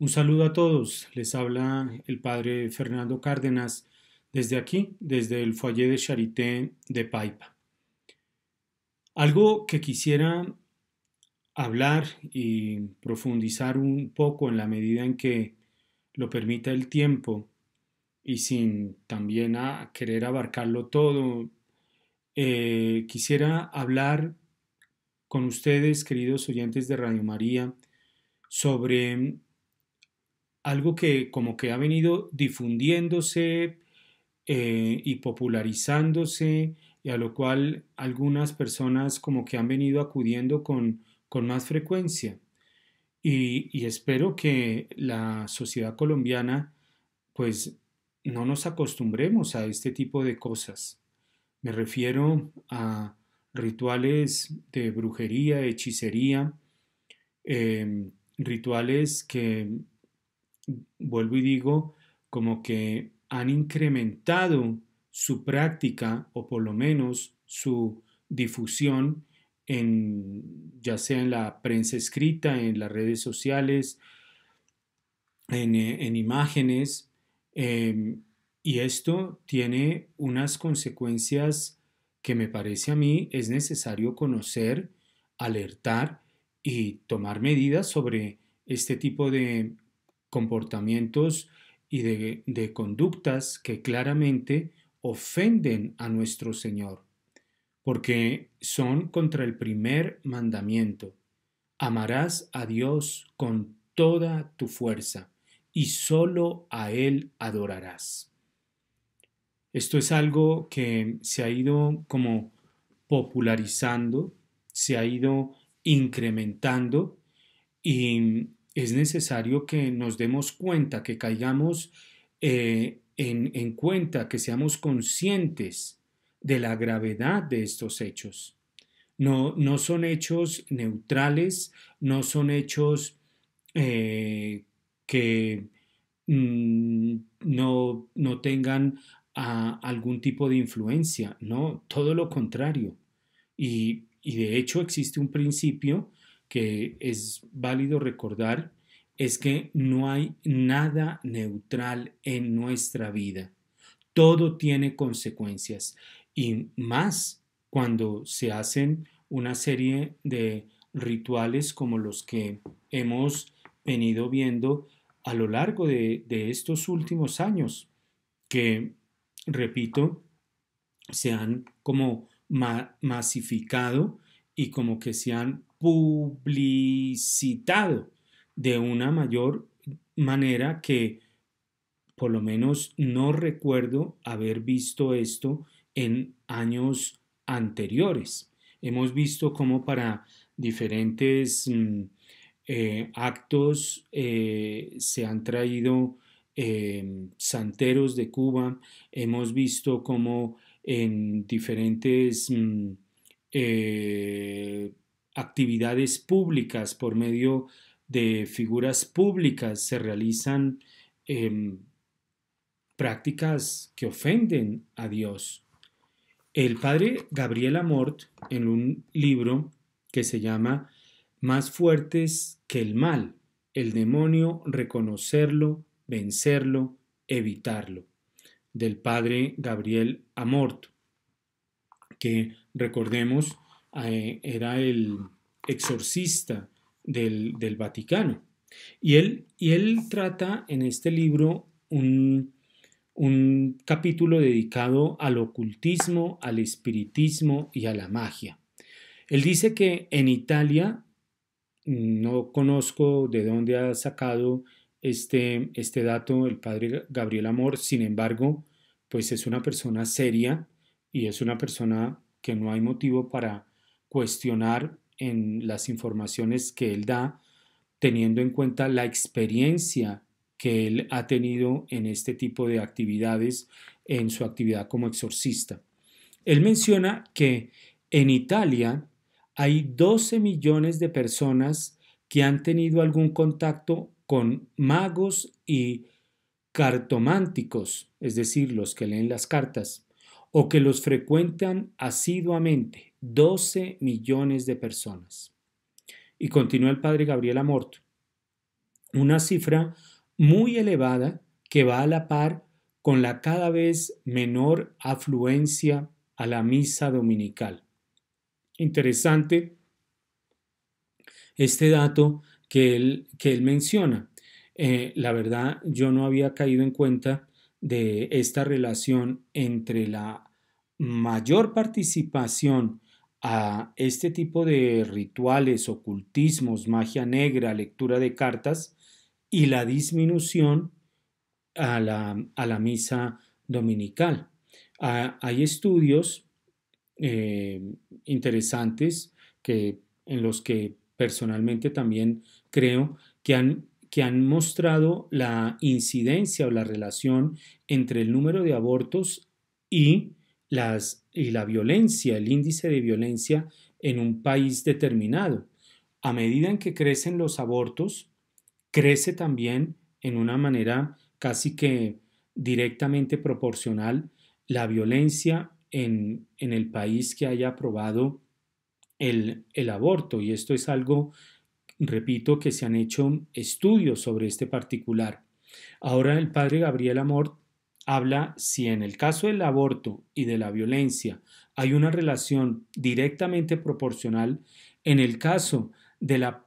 Un saludo a todos. Les habla el padre Fernando Cárdenas desde aquí, desde el foyer de Charité de Paipa. Algo que quisiera hablar y profundizar un poco en la medida en que lo permita el tiempo y sin también a querer abarcarlo todo, eh, quisiera hablar con ustedes, queridos oyentes de Radio María, sobre algo que como que ha venido difundiéndose eh, y popularizándose y a lo cual algunas personas como que han venido acudiendo con, con más frecuencia. Y, espero que la sociedad colombiana pues no nos acostumbremos a este tipo de cosas. Me refiero a rituales de brujería, hechicería, eh, rituales que vuelvo y digo, como que han incrementado su práctica o por lo menos su difusión en ya sea en la prensa escrita, en las redes sociales, en, eh, imágenes, em, y esto tiene unas consecuencias que me parece a mí es necesario conocer, alertar y tomar medidas sobre este tipo de comportamientos y de, conductas que claramente ofenden a nuestro Señor, porque son contra el primer mandamiento. Amarás a Dios con toda tu fuerza y solo a Él adorarás. Esto es algo que se ha ido como popularizando, se ha ido incrementando y es necesario que nos demos cuenta, que caigamos eh, en, cuenta, que seamos conscientes de la gravedad de estos hechos. No, no, son hechos neutrales, no son hechos eh, que mm, no, no, tengan ah, algún tipo de influencia, no, todo lo contrario. Y, y de hecho existe un principio que es válido recordar es que no hay nada neutral en nuestra vida. Todo tiene consecuencias y más cuando se hacen una serie de rituales como los que hemos venido viendo a lo largo de, estos últimos años, que, repito, se han como masificado y como que se han publicitado de una mayor manera que por lo menos no recuerdo haber visto esto en años anteriores. Hemos visto cómo para diferentes mm, eh, actos eh, se han traído eh, santeros de Cuba, hemos visto cómo en diferentes mm, actividades públicas por medio de de figuras públicas, se realizan em, prácticas que ofenden a Dios. El padre Gabriel Amort, en un libro que se llama Más fuertes que el mal, el demonio, reconocerlo, vencerlo, evitarlo, del padre Gabriel Amort, que recordemos eh, era el exorcista del, Vaticano. Y él, y él, trata en este libro un, capítulo dedicado al ocultismo, al espiritismo y a la magia. Él dice que en Italia, no conozco de dónde ha sacado este, este dato el padre Gabriel Amor, sin embargo, pues es una persona seria y es una persona que no hay motivo para cuestionar en las informaciones que él da, teniendo en cuenta la experiencia que él ha tenido en este tipo de actividades, en su actividad como exorcista. Él menciona que en Italia hay 12 millones de personas que han tenido algún contacto con magos y cartománticos, es decir, los que leen las cartas, o que los frecuentan asiduamente. 12 millones de personas. Y continúa el padre Gabriel Amorto. Una cifra muy elevada que va a la par con la cada vez menor afluencia a la misa dominical. Interesante este dato que él, que él menciona. Eh, la verdad, yo no había caído en cuenta de esta relación entre la mayor participación a este tipo de rituales, ocultismos, magia negra, lectura de cartas y la disminución a la, misa dominical. Ah, hay estudios eh, interesantes que, en los que personalmente también creo que han, que han mostrado la incidencia o la relación entre el número de abortos y y la violencia, el índice de violencia en un país determinado. A medida en que crecen los abortos, crece también en una manera casi que directamente proporcional la violencia en, el país que haya aprobado el, el aborto. Y esto es algo, repito, que se han hecho estudios sobre este particular. Ahora el padre Gabriel amor habla si en el caso del aborto y de la violencia hay una relación directamente proporcional, en el caso de la,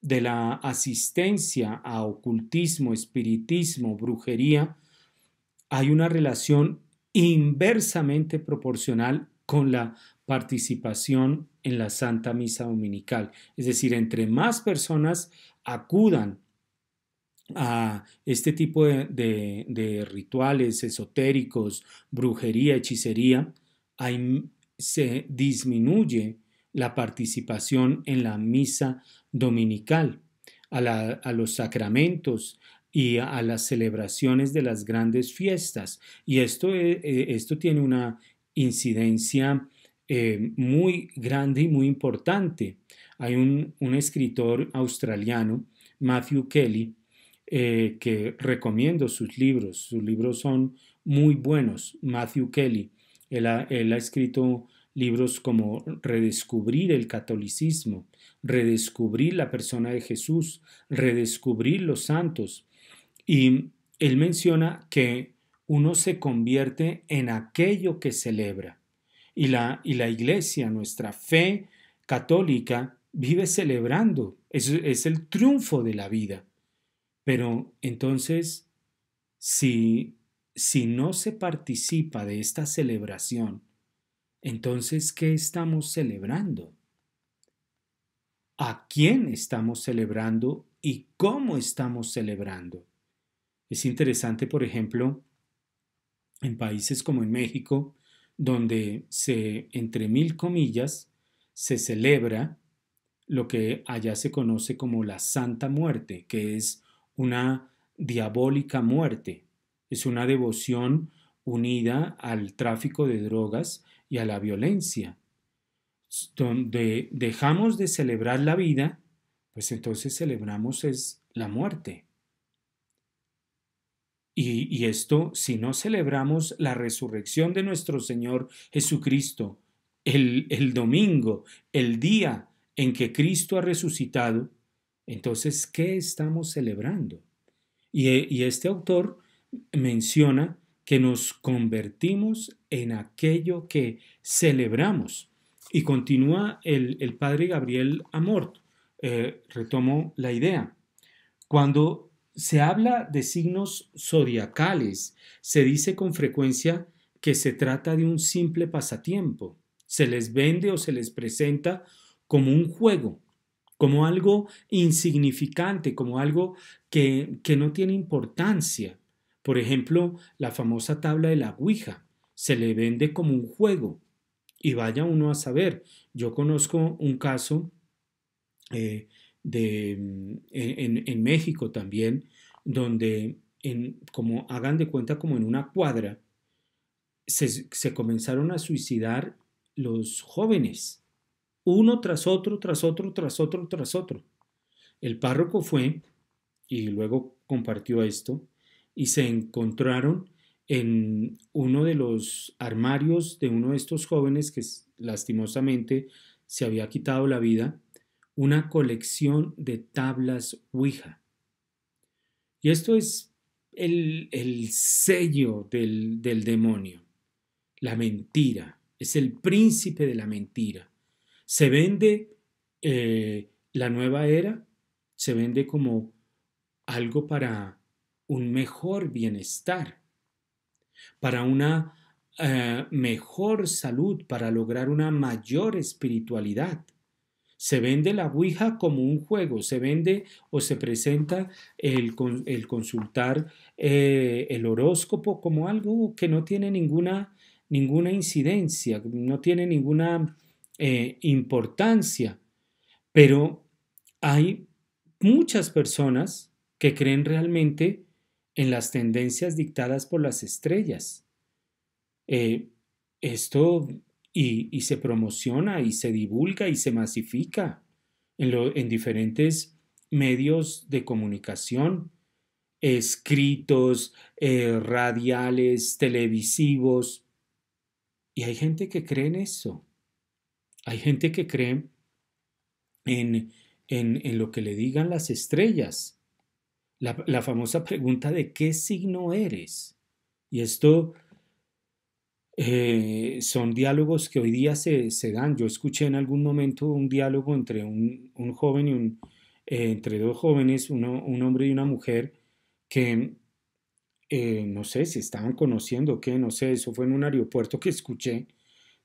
de la asistencia a ocultismo, espiritismo, brujería, hay una relación inversamente proporcional con la participación en la Santa Misa Dominical. Es decir, entre más personas acudan a este tipo de, rituales esotéricos, brujería, hechicería, hay, se disminuye la participación en la misa dominical, a, los sacramentos, y a las celebraciones de las grandes fiestas. Y esto, eh, eh, esto tiene una incidencia eh, muy grande y muy importante. Hay un, escritor australiano, Matthew Kelly, eh, que recomiendo sus libros. Sus libros son muy buenos. Matthew Kelly, él ha, escrito libros como Redescubrir el catolicismo, Redescubrir la persona de Jesús, Redescubrir los santos. Y él menciona que uno se convierte en aquello que celebra. Y la, y la iglesia, nuestra fe católica, vive celebrando. es el triunfo de la vida. Pero entonces, si, si no se participa de esta celebración, entonces, ¿qué estamos celebrando? ¿A quién estamos celebrando y cómo estamos celebrando? Es interesante, por ejemplo, en países como en México, donde se, entre mil comillas, se celebra lo que allá se conoce como la Santa Muerte, que es una diabólica muerte. Es una devoción unida al tráfico de drogas y a la violencia. Donde dejamos de celebrar la vida, pues entonces celebramos es la muerte. Y, esto, si no celebramos la resurrección de nuestro Señor Jesucristo, el, el domingo, el día en que Cristo ha resucitado, entonces, ¿qué estamos celebrando? Eh, y, este autor menciona que nos convertimos en aquello que celebramos. Y continúa el, padre Gabriel Amort. Eh, retomo la idea. Cuando se habla de signos zodiacales, se dice con frecuencia que se trata de un simple pasatiempo. Se les vende o se les presenta como un juego, como algo insignificante, como algo que, no tiene importancia. Por ejemplo, la famosa tabla de la Ouija se le vende como un juego. Y vaya uno a saber, yo conozco un caso eh, de, mm, en, México también, donde como hagan de cuenta como en una cuadra, se, se comenzaron a suicidar los jóvenes uno tras otro, tras otro, tras otro, tras otro. El párroco fue y luego compartió esto y se encontraron en uno de los armarios de uno de estos jóvenes que lastimosamente se había quitado la vida, una colección de tablas Ouija. Y esto es el, sello del demonio, la mentira, es el príncipe de la mentira. Se vende eh, la nueva era, se vende como algo para un mejor bienestar, para una eh, mejor salud, para lograr una mayor espiritualidad. Se vende la Ouija como un juego, se vende o se presenta el, consultar eh, el horóscopo como algo que no tiene ninguna, ninguna incidencia, no tiene ninguna eh, importancia, pero hay muchas personas que creen realmente en las tendencias dictadas por las estrellas. Eh, esto y, se promociona y se divulga y se masifica en, diferentes medios de comunicación, escritos, eh, radiales, televisivos. Y hay gente que cree en eso. Hay gente que cree en, lo que le digan las estrellas. La, famosa pregunta de qué signo eres. Y esto eh, son diálogos que hoy día se, dan. Yo escuché en algún momento un diálogo entre un, joven y un, eh, entre dos jóvenes, un hombre y una mujer, que eh, no sé si estaban conociendo o qué, no sé, eso fue en un aeropuerto que escuché,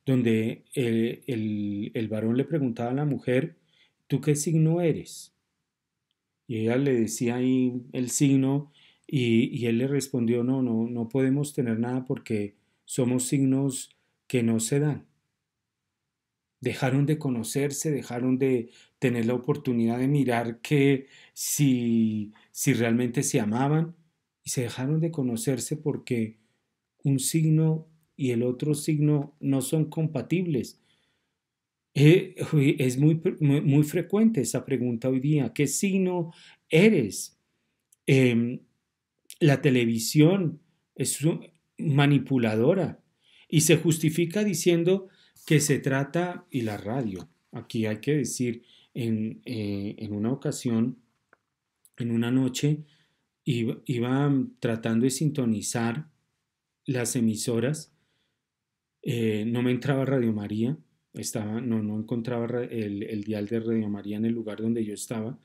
donde el, el, varón le preguntaba a la mujer, ¿tú qué signo eres? Y ella le decía ahí el signo y, y, él le respondió, no, no, no podemos tener nada porque somos signos que no se dan. Dejaron de conocerse, dejaron de tener la oportunidad de mirar que si, si realmente se amaban y se dejaron de conocerse porque un signo y el otro signo no son compatibles. Eh, es muy, muy, frecuente esa pregunta hoy día. ¿Qué signo eres? Em, la televisión es manipuladora y se justifica diciendo que se trata, y la radio, aquí hay que decir, en, eh, una ocasión, en una noche, iba, iba tratando de sintonizar las emisoras eh, no me entraba Radio María, estaba, no, no encontraba el, dial de Radio María en el lugar donde yo estaba,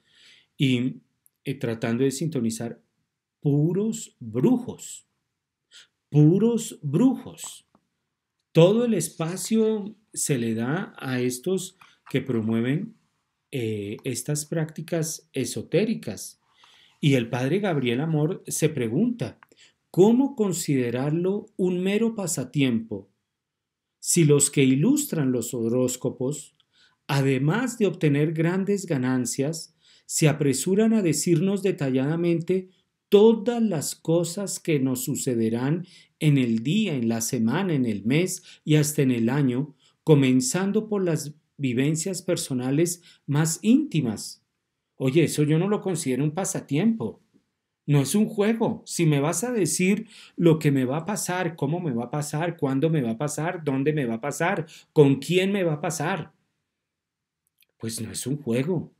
y eh, tratando de sintonizar puros brujos, puros brujos. Todo el espacio se le da a estos que promueven eh, estas prácticas esotéricas. Y el padre Gabriel Amor se pregunta, ¿cómo considerarlo un mero pasatiempo si los que ilustran los horóscopos, además de obtener grandes ganancias, se apresuran a decirnos detalladamente todas las cosas que nos sucederán en el día, en la semana, en el mes y hasta en el año, comenzando por las vivencias personales más íntimas. Oye, eso yo no lo considero un pasatiempo. No es un juego. Si me vas a decir lo que me va a pasar, cómo me va a pasar, cuándo me va a pasar, dónde me va a pasar, con quién me va a pasar, pues no es un juego.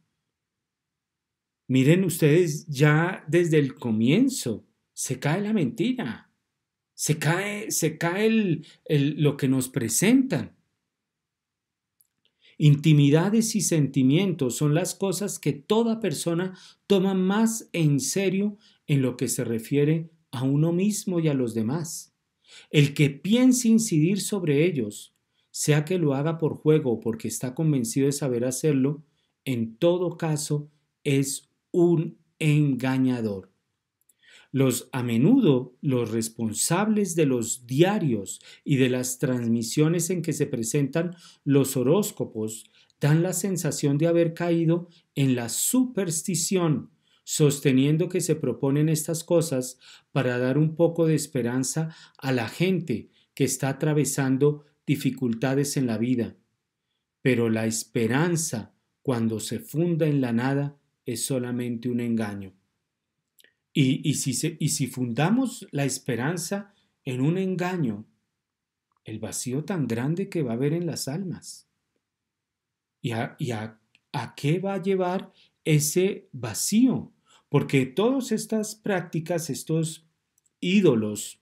Miren ustedes, ya desde el comienzo se cae la mentira, se cae, se cae lo que nos presentan. Intimidades y sentimientos son las cosas que toda persona toma más en serio en lo que se refiere a uno mismo y a los demás. El que piense incidir sobre ellos, sea que lo haga por juego o porque está convencido de saber hacerlo, en todo caso es un engañador. Los a menudo los responsables de los diarios y de las transmisiones en que se presentan los horóscopos dan la sensación de haber caído en la superstición sosteniendo que se proponen estas cosas para dar un poco de esperanza a la gente que está atravesando dificultades en la vida. Pero la esperanza, cuando se funda en la nada, es solamente un engaño. Y, y, si, fundamos la esperanza en un engaño, el vacío tan grande que va a haber en las almas. ¿Y a qué va a llevar ese vacío? Porque todas estas prácticas, estos ídolos,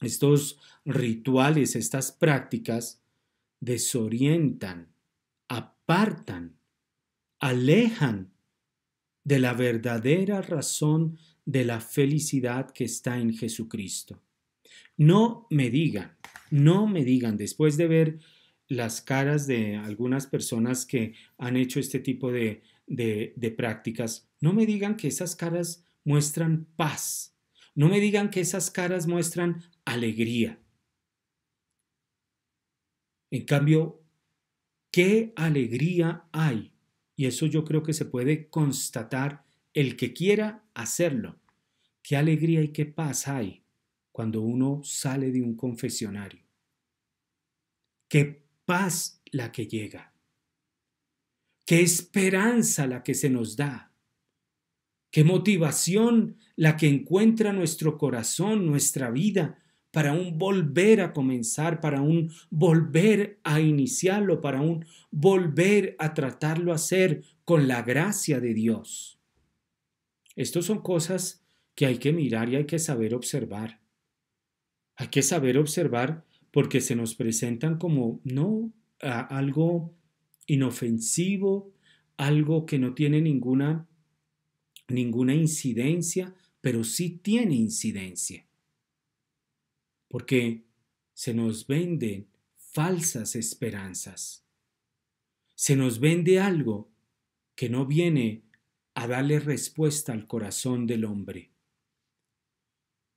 estos rituales, estas prácticas, desorientan, apartan, alejan de la verdadera razón de la felicidad que está en Jesucristo. No me digan, no me digan, después de ver las caras de algunas personas que han hecho este tipo de, de, prácticas, no me digan que esas caras muestran paz, no me digan que esas caras muestran alegría. En cambio, qué alegría hay. Y eso yo creo que se puede constatar el que quiera hacerlo. Qué alegría y qué paz hay cuando uno sale de un confesionario. Qué paz la que llega. Qué esperanza la que se nos da. Qué motivación la que encuentra nuestro corazón, nuestra vida, para un volver a comenzar, para un volver a iniciarlo, para un volver a tratarlo a hacer con la gracia de Dios. Estas son cosas que hay que mirar y hay que saber observar. Hay que saber observar porque se nos presentan como, no, algo inofensivo, algo que no tiene ninguna, ninguna incidencia, pero sí tiene incidencia. Porque se nos venden falsas esperanzas. Se nos vende algo que no viene a darle respuesta al corazón del hombre.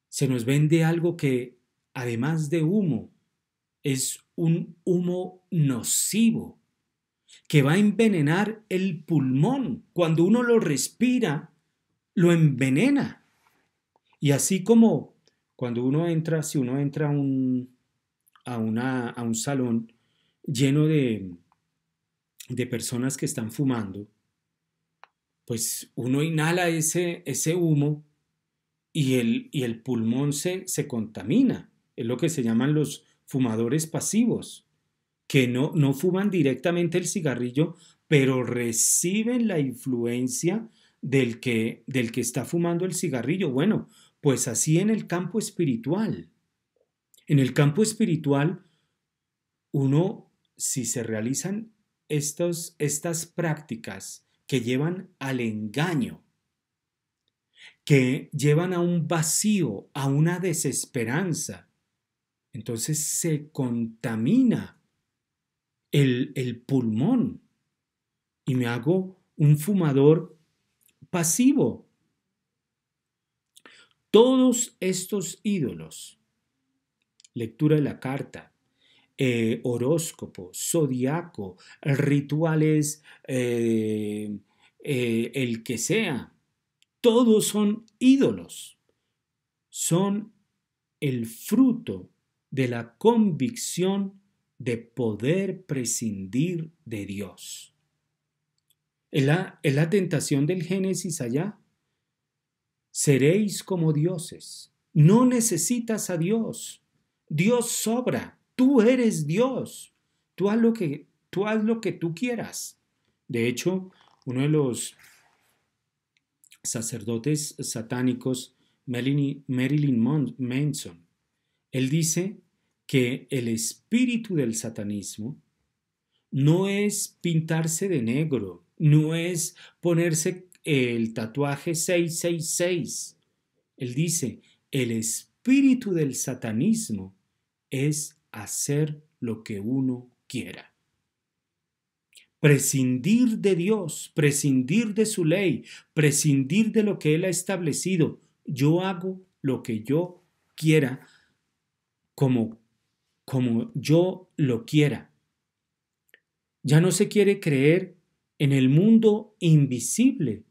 Se nos vende algo que, además de humo, es un humo nocivo que va a envenenar el pulmón. Cuando uno lo respira, lo envenena. Y así como cuando uno entra, si uno entra a un, a, un salón lleno de, personas que están fumando, pues uno inhala ese, ese humo y el, y el pulmón se, se contamina. Es lo que se llaman los fumadores pasivos que no, no fuman directamente el cigarrillo, pero reciben la influencia del que, del que está fumando el cigarrillo. Bueno, pues así en el campo espiritual. En el campo espiritual, uno, si se realizan estas prácticas que llevan al engaño, que llevan a un vacío, a una desesperanza, entonces se contamina el, pulmón y me hago un fumador pasivo. Todos estos ídolos, lectura de la carta, eh, horóscopo, zodiaco, rituales, eh, eh, el que sea, todos son ídolos, son el fruto de la convicción de poder prescindir de Dios. ¿Es la, la tentación del Génesis allá? Seréis como dioses. No necesitas a Dios. Dios sobra. Tú eres Dios. Tú haz lo que tú, lo que tú quieras. De hecho, uno de los sacerdotes satánicos, Marilyn, Marilyn Manson, él dice que el espíritu del satanismo no es pintarse de negro, no es ponerse el tatuaje 666. Él dice, el espíritu del satanismo es hacer lo que uno quiera. Prescindir de Dios, prescindir de su ley, prescindir de lo que Él ha establecido. Yo hago lo que yo quiera como como yo lo quiera. Ya no se quiere creer en el mundo invisible,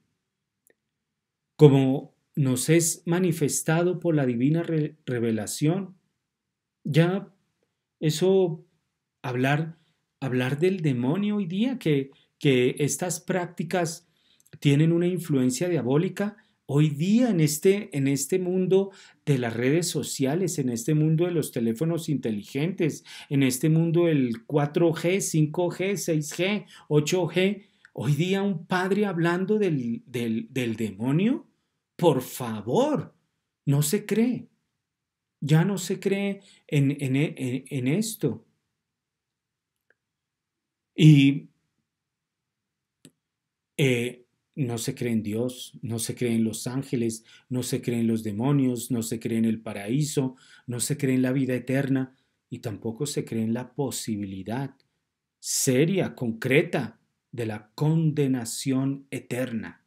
como nos es manifestado por la divina revelación. Ya eso, hablar, hablar del demonio hoy día, que, que estas prácticas tienen una influencia diabólica, Hoy día en este, en este mundo de las redes sociales, en este mundo de los teléfonos inteligentes, en este mundo del 4G, 5G, 6G, 8G, hoy día un padre hablando del, demonio, por favor, no se cree. Ya no se cree en, esto. Y eh, no se cree en Dios, no se cree en los ángeles, no se cree en los demonios, no se cree en el paraíso, no se cree en la vida eterna y tampoco se cree en la posibilidad seria, concreta, de la condenación eterna.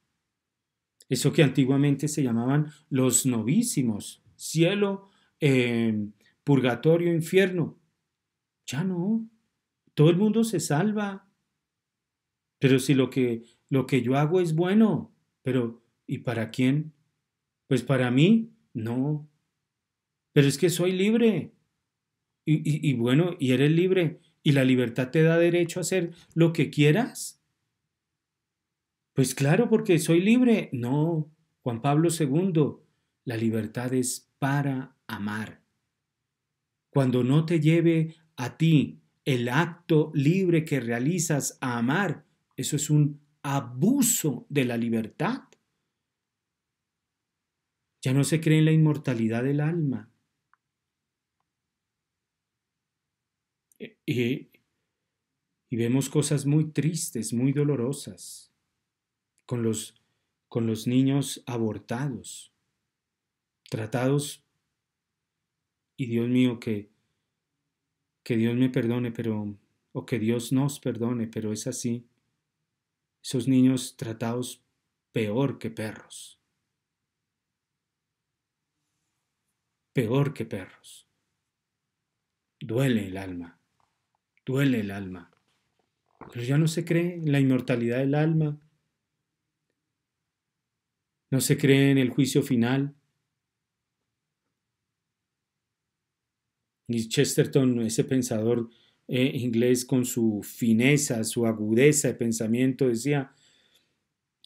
Eso que antiguamente se llamaban los novísimos, cielo, em, purgatorio, infierno. Ya no, todo el mundo se salva. Pero si lo que lo que yo hago es bueno, pero ¿y para quién? Pues para mí, no. Pero es que soy libre. Y, bueno, y eres libre. ¿Y la libertad te da derecho a hacer lo que quieras? Pues claro, porque soy libre. No, Juan Pablo II, la libertad es para amar. Cuando no te lleve a ti el acto libre que realizas a amar, eso es un abuso de la libertad. Ya no se cree en la inmortalidad del alma. E, y, vemos cosas muy tristes, muy dolorosas, con los, con los niños abortados, tratados, y Dios mío, que, que Dios me perdone, pero, o que Dios nos perdone, pero es así esos niños tratados peor que perros. Peor que perros. Duele el alma, duele el alma. Pero ya no se cree en la inmortalidad del alma, no se cree en el juicio final. Y Chesterton, ese pensador eh, inglés con su fineza, su agudeza de pensamiento, decía,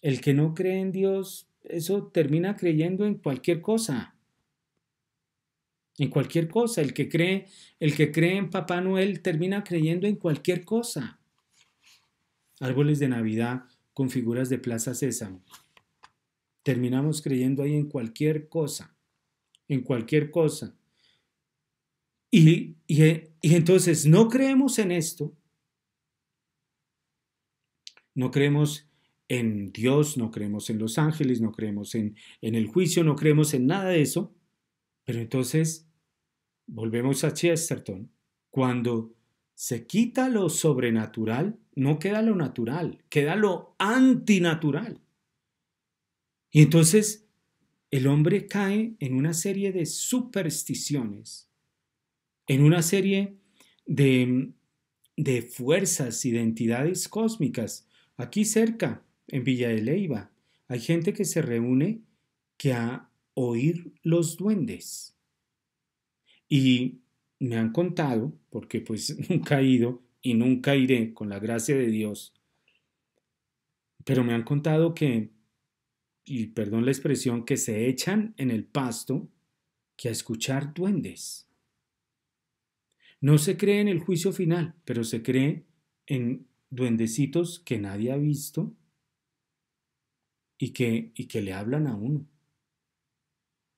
el que no cree en Dios, eso termina creyendo en cualquier cosa. En cualquier cosa. El que cree, el que cree en Papá Noel termina creyendo en cualquier cosa. Árboles de Navidad con figuras de Plaza Sésamo. Terminamos creyendo ahí en cualquier cosa. En cualquier cosa. Y, y, entonces no creemos en esto, no creemos en Dios, no creemos en los ángeles, no creemos en, en el juicio, no creemos en nada de eso, pero entonces volvemos a Chesterton, cuando se quita lo sobrenatural, no queda lo natural, queda lo antinatural. Y entonces el hombre cae en una serie de supersticiones en una serie de, de fuerzas, identidades cósmicas. Aquí cerca, en Villa de Leiva, hay gente que se reúne que a oír los duendes. Y me han contado, porque pues nunca he ido y nunca iré con la gracia de Dios, pero me han contado que, y perdón la expresión, que se echan en el pasto que a escuchar duendes. No se cree en el juicio final, pero se cree en duendecitos que nadie ha visto y que, y que le hablan a uno.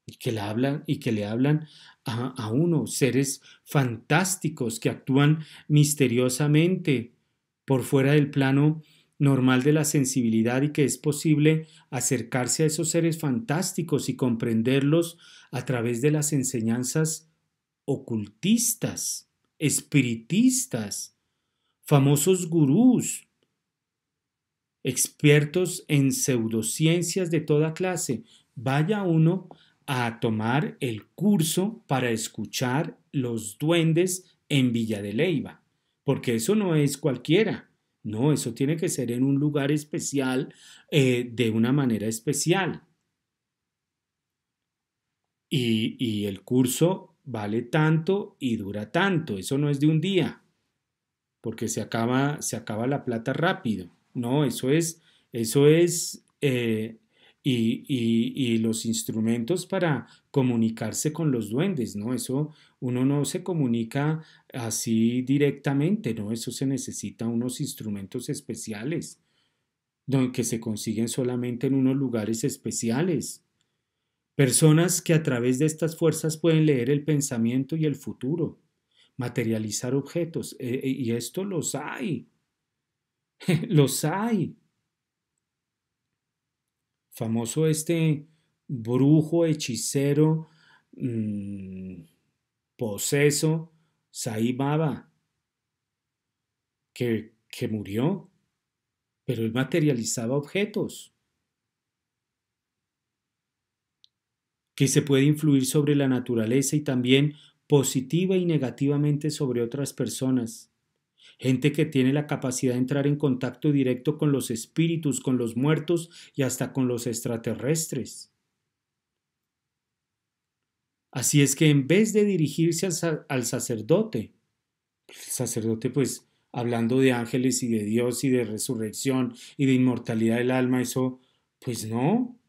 Y que le hablan, y que le hablan a, a uno, seres fantásticos que actúan misteriosamente por fuera del plano normal de la sensibilidad y que es posible acercarse a esos seres fantásticos y comprenderlos a través de las enseñanzas ocultistas espiritistas, famosos gurús, expertos en pseudociencias de toda clase. Vaya uno a tomar el curso para escuchar los duendes en Villa de Leiva, porque eso no es cualquiera. No, eso tiene que ser en un lugar especial, eh, de una manera especial. Y, y el curso vale tanto y dura tanto. Eso no es de un día, porque se acaba, se acaba la plata rápido. No, eso es, eso es, eh, y, y, los instrumentos para comunicarse con los duendes, ¿no? Eso uno no se comunica así directamente, ¿no? Eso se necesita unos instrumentos especiales, que se consiguen solamente en unos lugares especiales. Personas que a través de estas fuerzas pueden leer el pensamiento y el futuro, materializar objetos. E, e, y esto los hay. los hay. Famoso este brujo, hechicero, mm, poseso, Sai que, que murió, pero él materializaba objetos. que se puede influir sobre la naturaleza y también positiva y negativamente sobre otras personas. Gente que tiene la capacidad de entrar en contacto directo con los espíritus, con los muertos y hasta con los extraterrestres. Así es que en vez de dirigirse al, sacerdote, el sacerdote pues hablando de ángeles y de Dios y de resurrección y de inmortalidad del alma, eso pues no,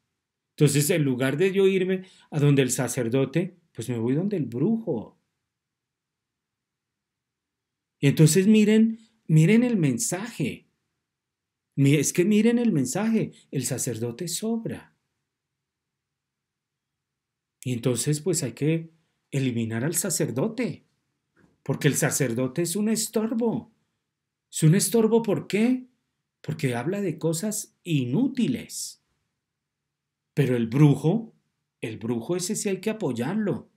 entonces, en lugar de yo irme a donde el sacerdote, pues me voy donde el brujo. Y entonces miren, miren el mensaje. Es que miren el mensaje, el sacerdote sobra. Y entonces pues hay que eliminar al sacerdote, porque el sacerdote es un estorbo. Es un estorbo, ¿por qué? Porque habla de cosas inútiles. Pero el brujo, el brujo ese sí hay que apoyarlo.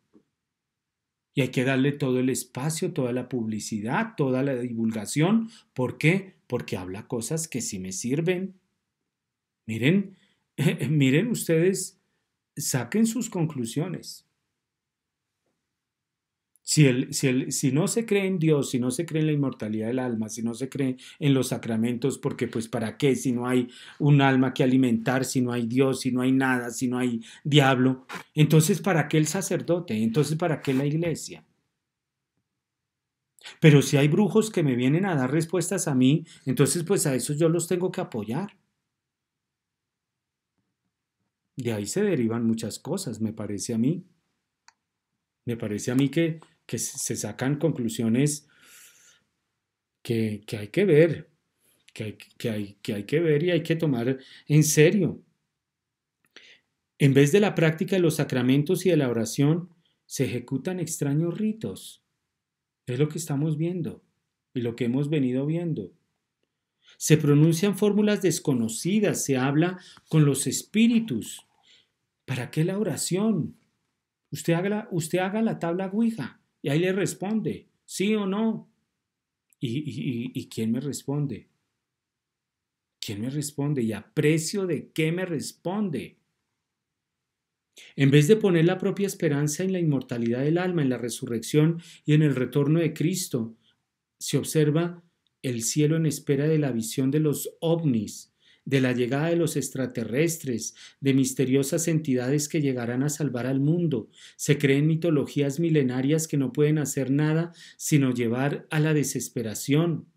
Y hay que darle todo el espacio, toda la publicidad, toda la divulgación. ¿Por qué? Porque habla cosas que sí me sirven. Miren, miren ustedes, saquen sus conclusiones. Si, el, si, el, si, no se cree en Dios, si no se cree en la inmortalidad del alma, si no se cree en los sacramentos, porque pues para qué si no hay un alma que alimentar, si no hay Dios, si no hay nada, si no hay diablo, entonces para qué el sacerdote, entonces para qué la iglesia. Pero si hay brujos que me vienen a dar respuestas a mí, entonces pues a esos yo los tengo que apoyar. De ahí se derivan muchas cosas, me parece a mí. Me parece a mí que que se sacan conclusiones que, hay que ver, que hay que, hay, que ver y hay que tomar en serio. En vez de la práctica de los sacramentos y de la oración, se ejecutan extraños ritos. Es lo que estamos viendo y lo que hemos venido viendo. Se pronuncian fórmulas desconocidas, se habla con los espíritus. ¿Para qué la oración? Usted haga la, usted haga la tabla Ouija. Y ahí le responde, sí o no. ¿Y, quién me responde? ¿Quién me responde? ¿Y a precio de qué me responde? En vez de poner la propia esperanza en la inmortalidad del alma, en la resurrección y en el retorno de Cristo, se observa el cielo en espera de la visión de los ovnis de la llegada de los extraterrestres, de misteriosas entidades que llegarán a salvar al mundo. Se creen mitologías milenarias que no pueden hacer nada sino llevar a la desesperación.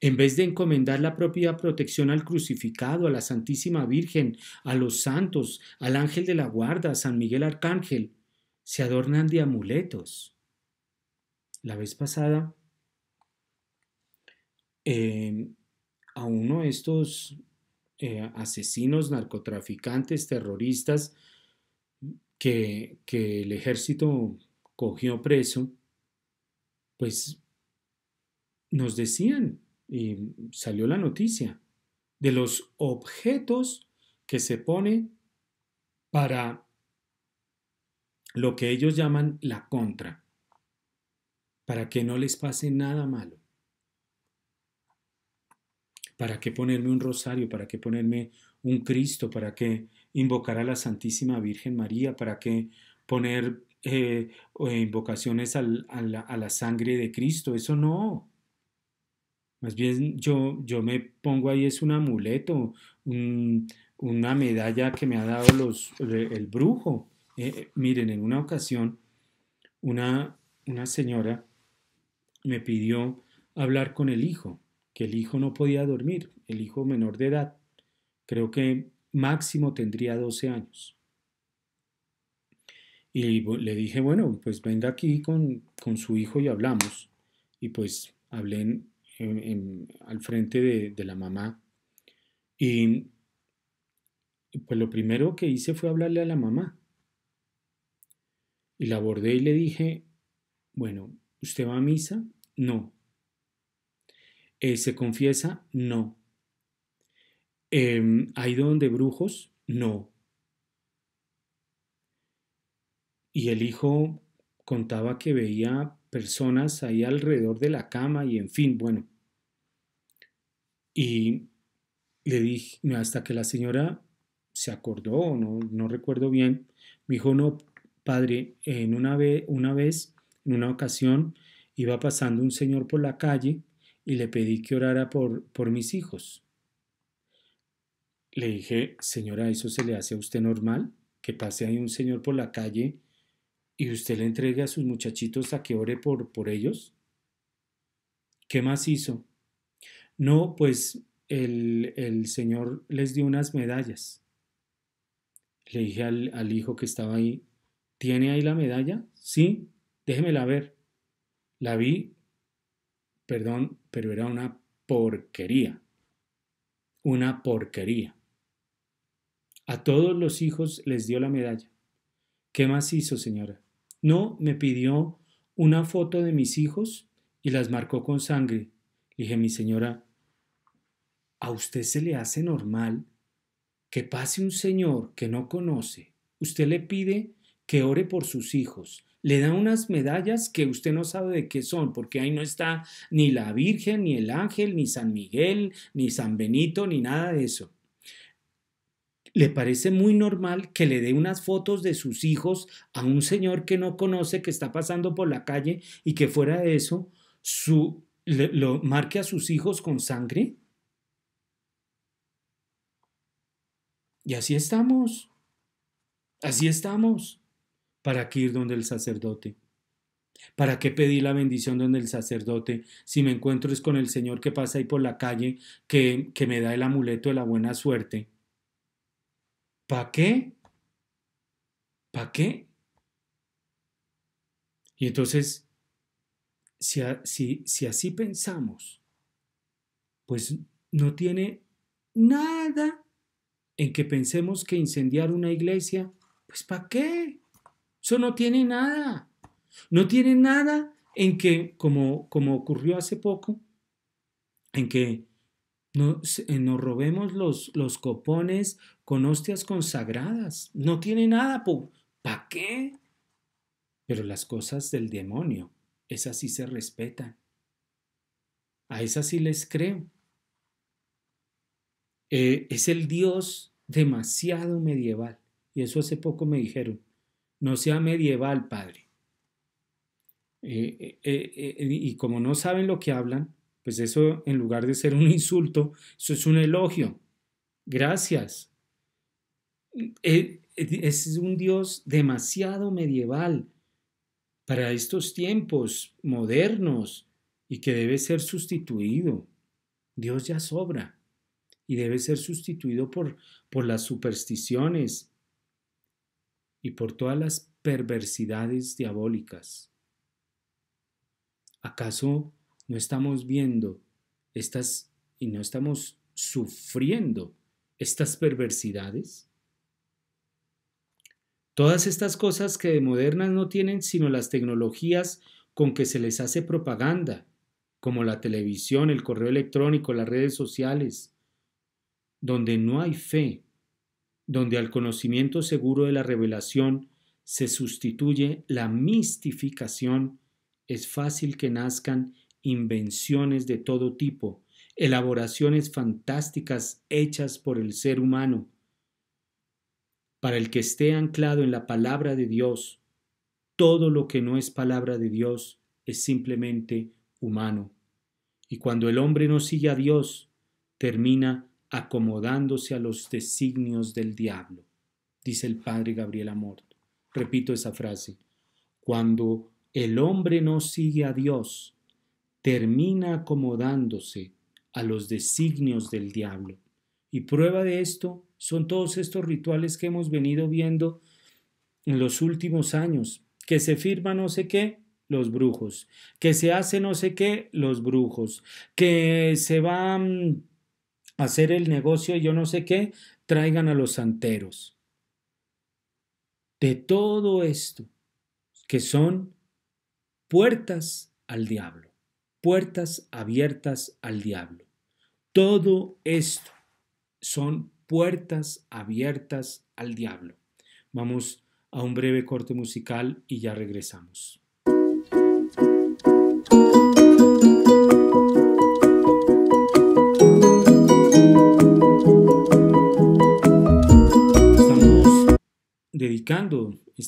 En vez de encomendar la propia protección al crucificado, a la Santísima Virgen, a los santos, al ángel de la guarda, a San Miguel Arcángel, se adornan de amuletos. La vez pasada eh, a uno de estos eh, asesinos, narcotraficantes, terroristas que, que el ejército cogió preso, pues nos decían, y salió la noticia, de los objetos que se pone para lo que ellos llaman la contra, para que no les pase nada malo. ¿Para qué ponerme un rosario? ¿Para qué ponerme un Cristo? ¿Para qué invocar a la Santísima Virgen María? ¿Para qué poner eh, invocaciones a, la, sangre de Cristo? Eso no. Más bien yo, yo me pongo ahí, es un amuleto, una medalla que me ha dado eh, el brujo. Eh, miren, en una ocasión, una, una señora me pidió hablar con el hijo que el hijo no podía dormir, el hijo menor de edad. Creo que máximo tendría 12 años. Y le dije, bueno, pues venga aquí con, con su hijo y hablamos. Y pues hablé al frente de, de la mamá. Y pues lo primero que hice fue hablarle a la mamá. Y la abordé y le dije, bueno, ¿usted va a misa? No. Eh, ¿Se confiesa? No. Em, ¿Hay donde brujos? No. Y el hijo contaba que veía personas ahí alrededor de la cama y en fin, bueno. Y le dije, hasta que la señora se acordó, no, no recuerdo bien, me dijo, no, padre, en una, vez, una vez, en una ocasión, iba pasando un señor por la calle y le pedí que orara por, por mis hijos. Le dije, señora, ¿eso se le hace a usted normal? Que pase ahí un señor por la calle y usted le entregue a sus muchachitos a que ore por, por ellos. ¿Qué más hizo? No, pues el, señor les dio unas medallas. Le dije al, al hijo que estaba ahí, ¿tiene ahí la medalla? Sí, déjemela ver. La vi perdón, pero era una porquería. Una porquería. A todos los hijos les dio la medalla. ¿Qué más hizo, señora? No, me pidió una foto de mis hijos y las marcó con sangre. Dije, mi señora, ¿a usted se le hace normal que pase un señor que no conoce? Usted le pide que ore por sus hijos, le da unas medallas que usted no sabe de qué son, porque ahí no está ni la Virgen, ni el ángel, ni San Miguel, ni San Benito, ni nada de eso. Le parece muy normal que le dé unas fotos de sus hijos a un señor que no conoce, que está pasando por la calle y que fuera de eso, su, lo marque a sus hijos con sangre. Y así estamos. Así estamos. ¿Para qué ir donde el sacerdote? ¿Para qué pedir la bendición donde el sacerdote si me encuentro es con el Señor que pasa ahí por la calle que, me da el amuleto de la buena suerte? ¿Para qué? ¿Para qué? Y entonces, si, si así pensamos, pues no tiene nada en que pensemos que incendiar una iglesia, pues ¿para qué? Eso no tiene nada. No tiene nada en que, como, como ocurrió hace poco, en que eh, nos, robemos los, los copones con hostias consagradas. No tiene nada. ¿Para qué? Pero las cosas del demonio, esas sí se respetan. A esas sí les creo. Eh, es el Dios demasiado medieval. Y eso hace poco me dijeron. No sea medieval, padre. Eh, eh, eh, y como no saben lo que hablan, pues eso en lugar de ser un insulto, eso es un elogio. Gracias. es un Dios demasiado medieval para estos tiempos modernos y que debe ser sustituido. Dios ya sobra y debe ser sustituido por, por las supersticiones, y por todas las perversidades diabólicas. ¿Acaso no estamos viendo estas y no estamos sufriendo estas perversidades? Todas estas cosas que de modernas no tienen sino las tecnologías con que se les hace propaganda, como la televisión, el correo electrónico, las redes sociales, donde no hay fe, donde al conocimiento seguro de la revelación se sustituye la mistificación, es fácil que nazcan invenciones de todo tipo, elaboraciones fantásticas hechas por el ser humano. Para el que esté anclado en la palabra de Dios, todo lo que no es palabra de Dios es simplemente humano. Y cuando el hombre no sigue a Dios, termina acomodándose a los designios del diablo, dice el padre Gabriel Amor. Repito esa frase. Cuando el hombre no sigue a Dios, termina acomodándose a los designios del diablo. Y prueba de esto son todos estos rituales que hemos venido viendo en los últimos años, que se firma no sé qué, los brujos, que se hace no sé qué, los brujos, que se van hacer el negocio, yo no sé qué, traigan a los santeros. De todo esto, que son puertas al diablo, puertas abiertas al diablo. Todo esto son puertas abiertas al diablo. Vamos a un breve corte musical y ya regresamos.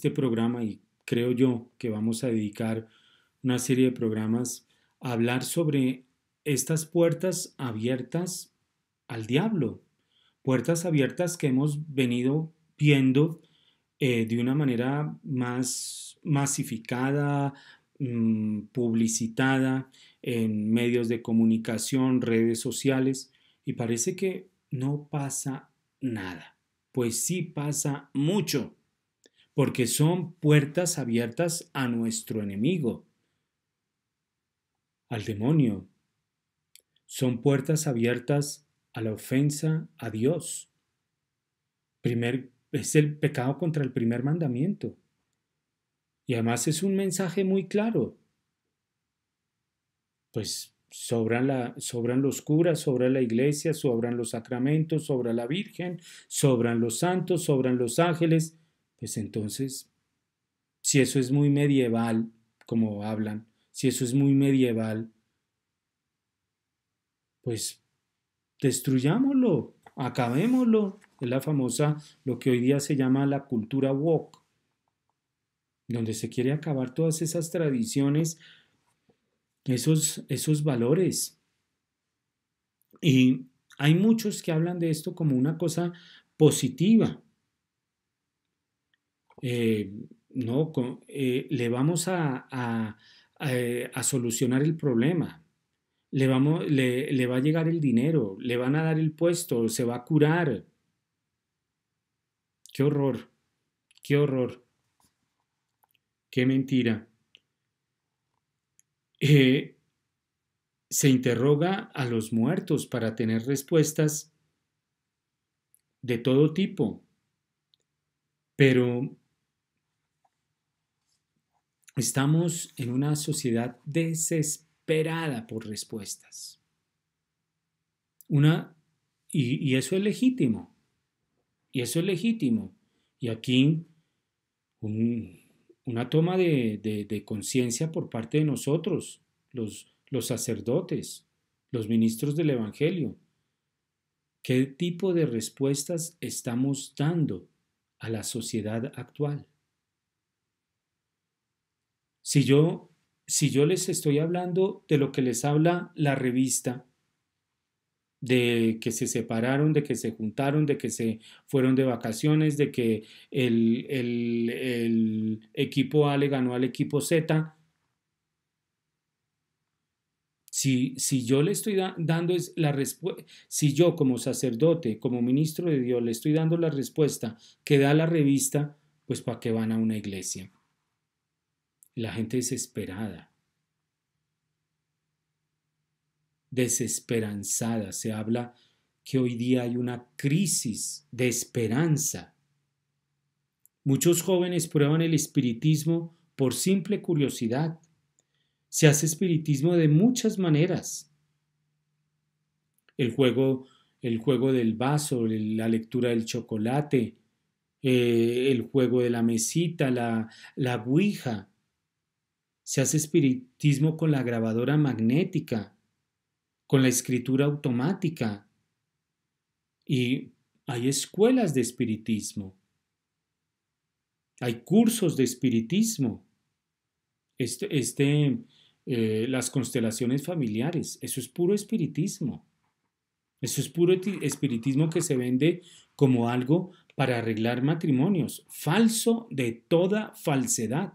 este programa y creo yo que vamos a dedicar una serie de programas a hablar sobre estas puertas abiertas al diablo, puertas abiertas que hemos venido viendo eh, de una manera más masificada, mm, publicitada en medios de comunicación, redes sociales, y parece que no pasa nada. Pues sí pasa mucho porque son puertas abiertas a nuestro enemigo, al demonio. Son puertas abiertas a la ofensa a Dios. Primer, es el pecado contra el primer mandamiento. Y además es un mensaje muy claro. Pues sobran, los curas, sobran la iglesia, sobran los sacramentos, sobra la Virgen, sobran los santos, sobran los ángeles. Pues entonces, si eso es muy medieval, como hablan, si eso es muy medieval, pues destruyámoslo, acabémoslo. Es la famosa, lo que hoy día se llama la cultura woke, donde se quiere acabar todas esas tradiciones, esos, esos valores. Y hay muchos que hablan de esto como una cosa positiva, eh, no, eh, le vamos eh, a, solucionar el problema. Le, vamos, le, va a llegar el dinero, le van a dar el puesto, se va a curar. Qué horror, qué horror, qué mentira. se interroga a los muertos para tener respuestas de todo tipo, pero Estamos en una sociedad desesperada por respuestas. Una, y, eso es legítimo. Y eso es legítimo. Y aquí una toma de, conciencia por parte de nosotros, los sacerdotes, los ministros del Evangelio. ¿Qué tipo de respuestas estamos dando a la sociedad actual? Si yo, si yo les estoy hablando de lo que les habla la revista, de que se separaron, de que se juntaron, de que se fueron de vacaciones, de que el, equipo A le ganó al equipo Z. Si, si yo le estoy dando la respuesta, si yo como sacerdote, como ministro de Dios, le estoy dando la respuesta que da la revista, pues ¿para qué van a una iglesia? la gente desesperada, desesperanzada. Se habla que hoy día hay una crisis de esperanza. Muchos jóvenes prueban el espiritismo por simple curiosidad. Se hace espiritismo de muchas maneras. El juego, el juego del vaso, la lectura del chocolate, eh, el juego de la mesita, la, la ouija, se hace espiritismo con la grabadora magnética, con la escritura automática. Y hay escuelas de espiritismo. Hay cursos de espiritismo. Este, este eh, las constelaciones familiares, eso es puro espiritismo. Eso es puro espiritismo que se vende como algo para arreglar matrimonios, falso de toda falsedad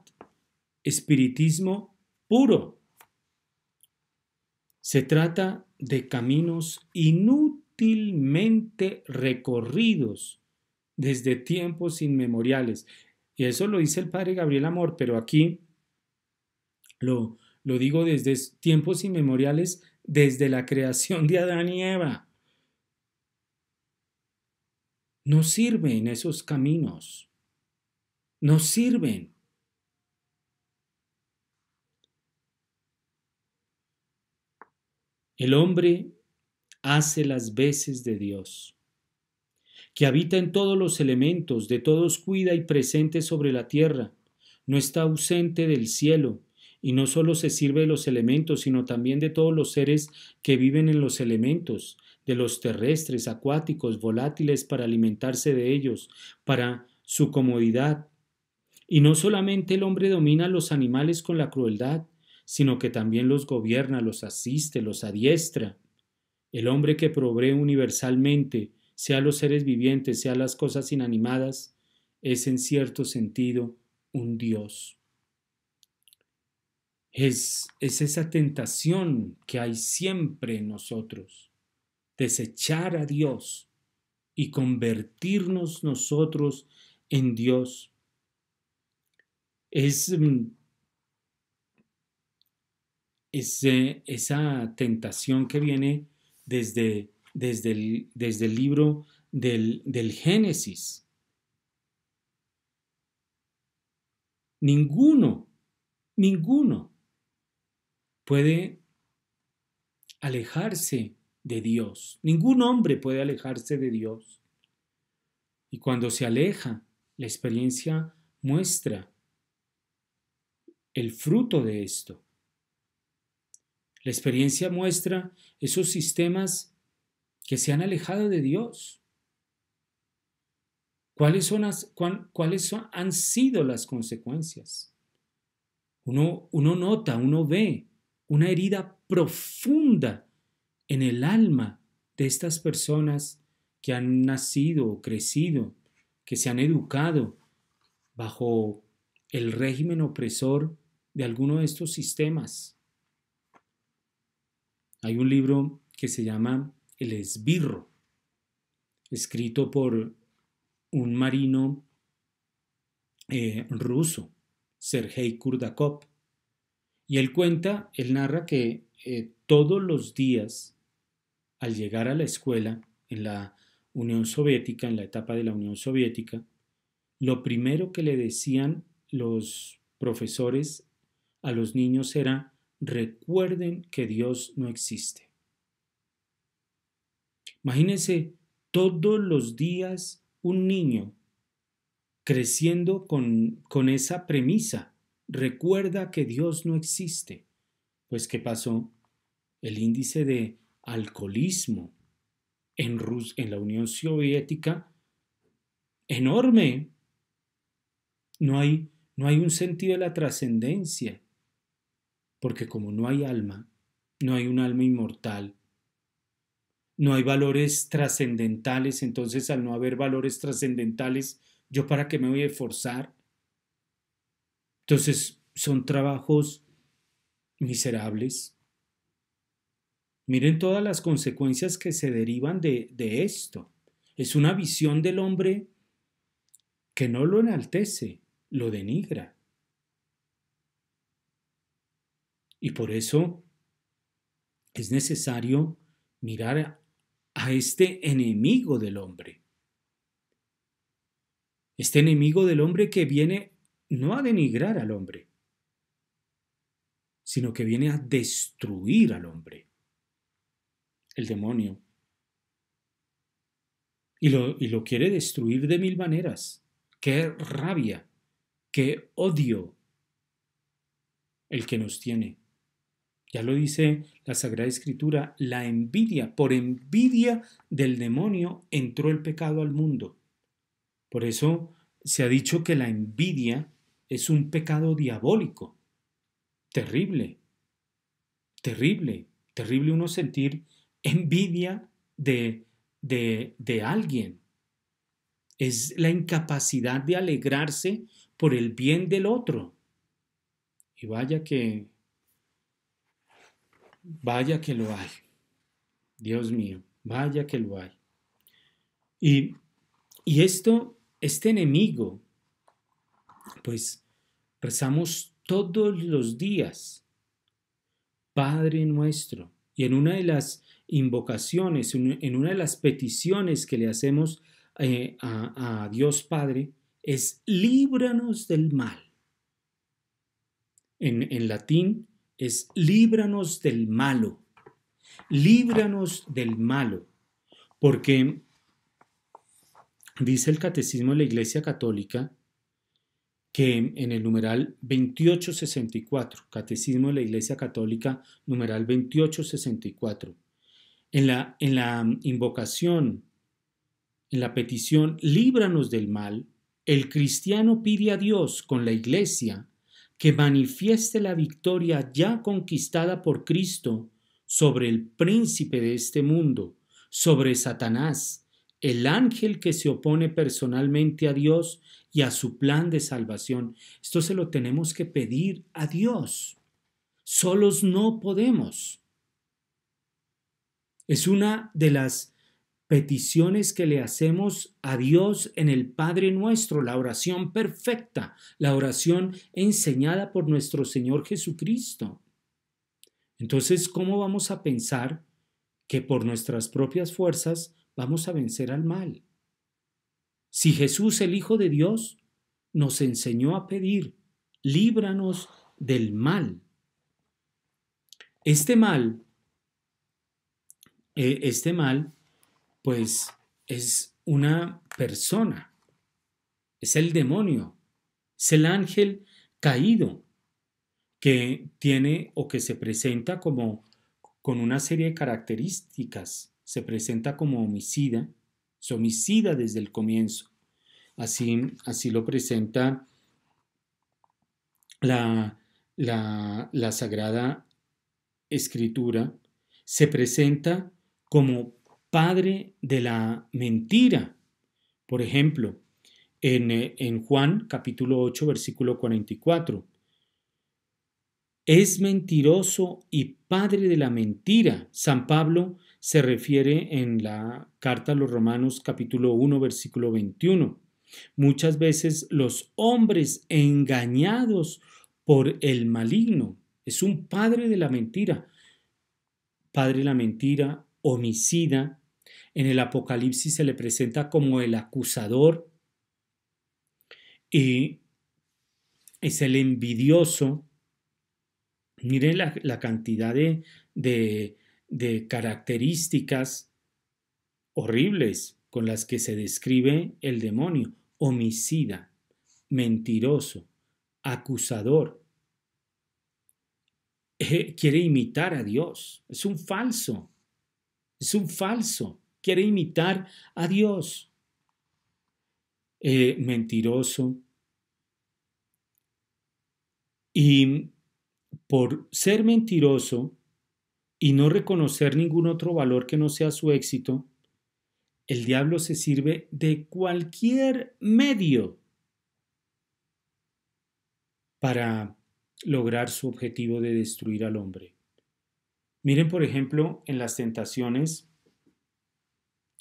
espiritismo puro. Se trata de caminos inútilmente recorridos desde tiempos inmemoriales. Y eso lo dice el padre Gabriel Amor, pero aquí lo, lo digo desde tiempos inmemoriales, desde la creación de Adán y Eva. No sirven esos caminos. No sirven. El hombre hace las veces de Dios, que habita en todos los elementos, de todos cuida y presente sobre la tierra, no está ausente del cielo, y no solo se sirve de los elementos, sino también de todos los seres que viven en los elementos, de los terrestres, acuáticos, volátiles, para alimentarse de ellos, para su comodidad. Y no solamente el hombre domina a los animales con la crueldad, sino que también los gobierna, los asiste, los adiestra. El hombre que provee universalmente, sea los seres vivientes, sea las cosas inanimadas, es en cierto sentido un Dios. Es, es esa tentación que hay siempre en nosotros, desechar a Dios y convertirnos nosotros en Dios. Es mm, esa tentación que viene desde, desde, el, desde el libro del Génesis. Ninguno, ninguno puede alejarse de Dios. Ningún hombre puede alejarse de Dios. Y cuando se aleja, la experiencia muestra el fruto de esto. La experiencia muestra esos sistemas que se han alejado de Dios. ¿Cuáles, son cuáles han sido las consecuencias? Uno, uno nota, uno ve una herida profunda en el alma de estas personas que han nacido crecido, que se han educado bajo el régimen opresor de alguno de estos sistemas. Hay un libro que se llama El esbirro, escrito por un marino eh, ruso, Sergei Kurdakov. Y él cuenta, él narra que eh, todos los días, al llegar a la escuela en la Unión Soviética, en la etapa de la Unión Soviética, lo primero que le decían los profesores a los niños era, recuerden que Dios no existe. Imagínense todos los días un niño creciendo con, con esa premisa. Recuerda que Dios no existe. Pues, ¿qué pasó? El índice de alcoholismo en, Rus en la Unión Soviética enorme. No hay, no hay un sentido de la trascendencia porque como no hay alma, no hay un alma inmortal, no hay valores trascendentales, entonces al no haber valores trascendentales, ¿yo para qué me voy a esforzar? Entonces son trabajos miserables. Miren todas las consecuencias que se derivan de, esto. Es una visión del hombre que no lo enaltece, lo denigra. Y por eso es necesario mirar a este enemigo del hombre. Este enemigo del hombre que viene no a denigrar al hombre, sino que viene a destruir al hombre. El demonio. Y lo, y lo quiere destruir de mil maneras. Qué rabia, qué odio el que nos tiene. Ya lo dice la Sagrada Escritura, la envidia, por envidia del demonio entró el pecado al mundo. Por eso se ha dicho que la envidia es un pecado diabólico, terrible, terrible, terrible uno sentir envidia de, de, de alguien. Es la incapacidad de alegrarse por el bien del otro. Y vaya que Vaya que lo hay. Dios mío, vaya que lo hay. Y, esto, este enemigo, pues rezamos todos los días, Padre nuestro. Y en una de las invocaciones, en una de las peticiones que le hacemos eh, a, Dios Padre, es líbranos del mal. En, en, latín es líbranos del malo, líbranos del malo, porque dice el Catecismo de la Iglesia Católica que en el numeral 2864, Catecismo de la Iglesia Católica, numeral 2864, en la, en la invocación, en la petición, líbranos del mal, el cristiano pide a Dios con la Iglesia que manifieste la victoria ya conquistada por Cristo sobre el príncipe de este mundo, sobre Satanás, el ángel que se opone personalmente a Dios y a su plan de salvación. Esto se lo tenemos que pedir a Dios. Solos no podemos. Es una de las peticiones que le hacemos a Dios en el Padre nuestro, la oración perfecta, la oración enseñada por nuestro Señor Jesucristo. Entonces, ¿cómo vamos a pensar que por nuestras propias fuerzas vamos a vencer al mal? Si Jesús, el Hijo de Dios, nos enseñó a pedir, líbranos del mal. Este mal, eh, este mal pues es una persona, es el demonio, es el ángel caído que tiene o que se presenta como con una serie de características. Se presenta como homicida, es homicida desde el comienzo. Así, así lo presenta la, la Sagrada Escritura. Se presenta como padre de la mentira. Por ejemplo, en, eh, Juan capítulo 8, versículo 44. Es mentiroso y padre de la mentira. San Pablo se refiere en la carta a los Romanos capítulo 1, versículo 21. Muchas veces los hombres engañados por el maligno. Es un padre de la mentira. Padre de la mentira, homicida, en el Apocalipsis se le presenta como el acusador y es el envidioso. Miren la, cantidad de, características horribles con las que se describe el demonio. Homicida, mentiroso, acusador. Eh, quiere imitar a Dios. Es un falso. Es un falso quiere imitar a Dios. Eh, mentiroso. Y por ser mentiroso y no reconocer ningún otro valor que no sea su éxito, el diablo se sirve de cualquier medio para lograr su objetivo de destruir al hombre. Miren, por ejemplo, en las tentaciones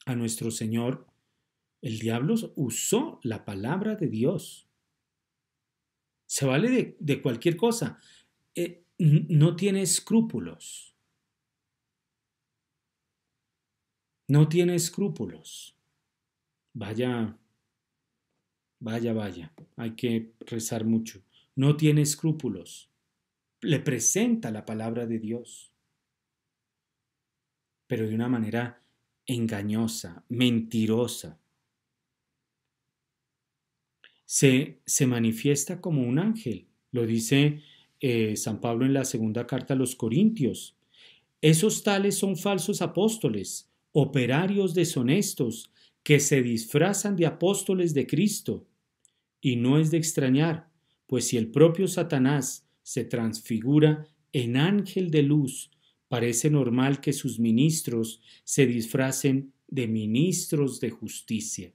a nuestro Señor, el diablo usó la palabra de Dios. Se vale de, cualquier cosa. Eh, no tiene escrúpulos. No tiene escrúpulos. Vaya, vaya, vaya. Hay que rezar mucho. No tiene escrúpulos. Le presenta la palabra de Dios. Pero de una manera engañosa, mentirosa. Se, se manifiesta como un ángel, lo dice eh, San Pablo en la segunda carta a los Corintios. Esos tales son falsos apóstoles, operarios deshonestos, que se disfrazan de apóstoles de Cristo. Y no es de extrañar, pues si el propio Satanás se transfigura en ángel de luz Parece normal que sus ministros se disfracen de ministros de justicia.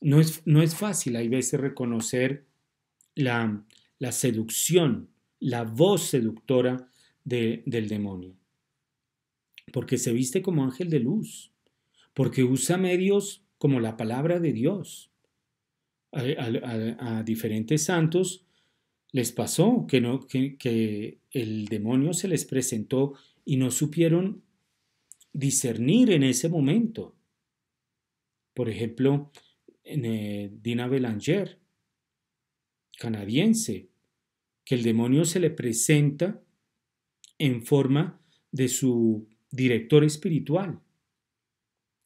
No es, no es fácil, hay veces, reconocer la, seducción, la voz seductora del demonio. Porque se viste como ángel de luz, porque usa medios como la palabra de Dios. a, diferentes santos les pasó que, no, que, el demonio se les presentó y no supieron discernir en ese momento. Por ejemplo, en, eh, Dina Belanger, canadiense, que el demonio se le presenta en forma de su director espiritual.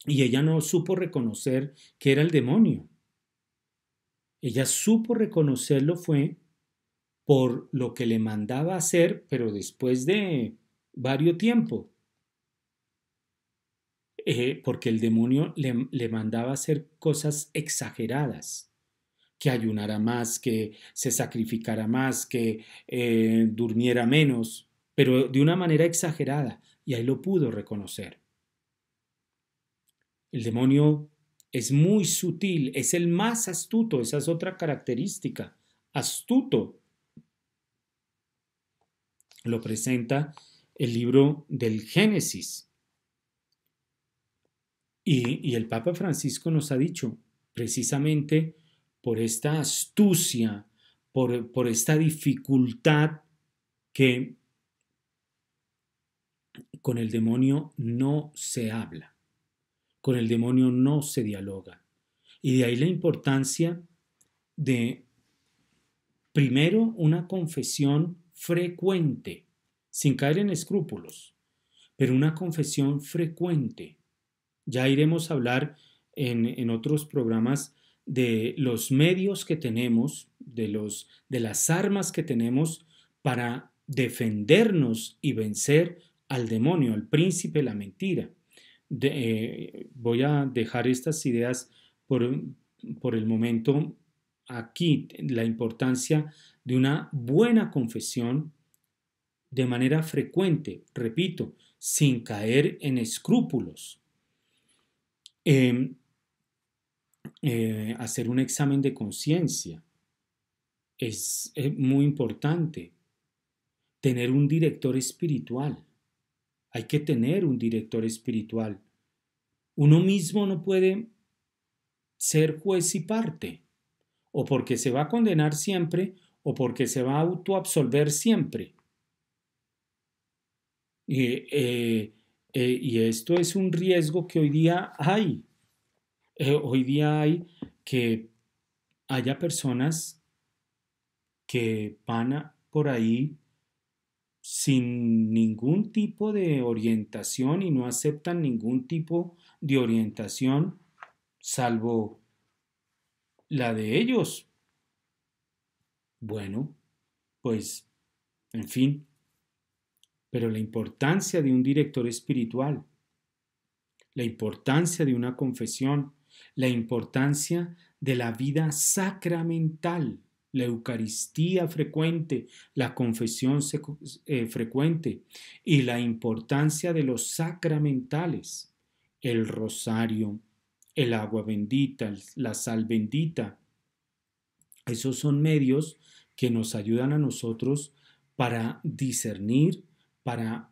Y ella no supo reconocer que era el demonio. Ella supo reconocerlo fue por lo que le mandaba hacer, pero después de varios tiempo. Eh, porque el demonio le, le mandaba hacer cosas exageradas, que ayunara más, que se sacrificara más, que eh, durmiera menos, pero de una manera exagerada, y ahí lo pudo reconocer. El demonio es muy sutil, es el más astuto, esa es otra característica, astuto lo presenta el libro del Génesis. Y, el Papa Francisco nos ha dicho, precisamente por esta astucia, por, por esta dificultad que con el demonio no se habla, con el demonio no se dialoga. Y de ahí la importancia de, primero, una confesión frecuente, sin caer en escrúpulos, pero una confesión frecuente. Ya iremos a hablar en, otros programas de los medios que tenemos, de, los, de las armas que tenemos para defendernos y vencer al demonio, al príncipe, la mentira. Eh, voy a dejar estas ideas por, por el momento aquí, la importancia de una buena confesión de manera frecuente, repito, sin caer en escrúpulos. Em, eh, hacer un examen de conciencia es, es muy importante. Tener un director espiritual. Hay que tener un director espiritual. Uno mismo no puede ser juez y parte, o porque se va a condenar siempre, o porque se va a autoabsolver siempre. Eh, eh, y esto es un riesgo que hoy día hay. Eh, hoy día hay que haya personas que van por ahí sin ningún tipo de orientación y no aceptan ningún tipo de orientación salvo la de ellos, bueno, pues, en fin, pero la importancia de un director espiritual, la importancia de una confesión, la importancia de la vida sacramental, la Eucaristía frecuente, la confesión eh, frecuente y la importancia de los sacramentales, el rosario, el agua bendita, la sal bendita, esos son medios que nos ayudan a nosotros para discernir, para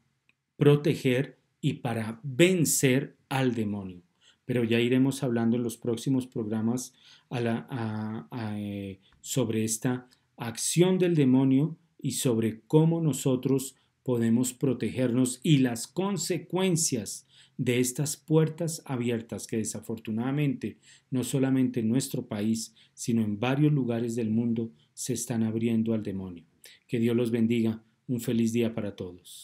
proteger y para vencer al demonio. Pero ya iremos hablando en los próximos programas eh, sobre esta acción del demonio y sobre cómo nosotros podemos protegernos y las consecuencias de estas puertas abiertas que desafortunadamente no solamente en nuestro país, sino en varios lugares del mundo se están abriendo al demonio. Que Dios los bendiga. Un feliz día para todos.